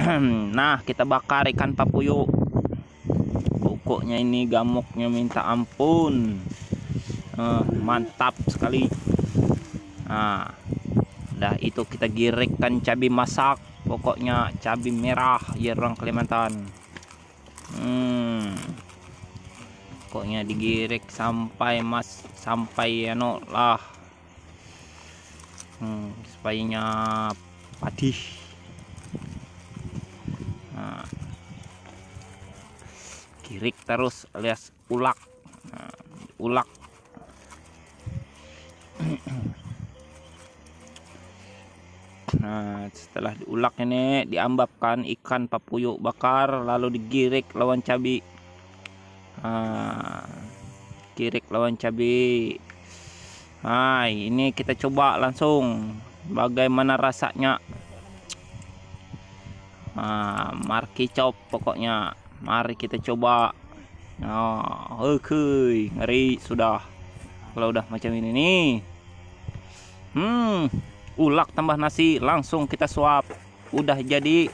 nah kita bakar ikan papuyu pokoknya ini gamuknya minta ampun uh, mantap sekali nah dah itu kita girikkan cabai masak pokoknya cabai merah ya orang Kalimantan hmm, pokoknya digirek sampai mas sampai ya anu, no lah hmm, supaya padih kirik terus alias ulak nah, ulak Nah, setelah diulak ini diambapkan ikan papuyuk bakar lalu digirik lawan cabai. Nah, girik lawan cabai. Nah, ini kita coba langsung bagaimana rasanya. Nah, marki chop pokoknya mari kita coba nah oke ngeri sudah kalau udah macam ini nih hmm ulak tambah nasi langsung kita suap udah jadi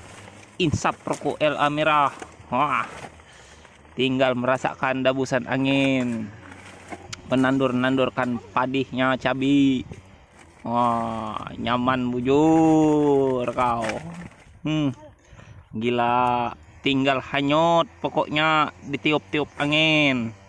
insap proko El merah wah tinggal merasakan dabusan angin penandur nandurkan padihnya cabi wah nyaman bujur kau hmm gila tinggal hanyut pokoknya ditiup-tiup angin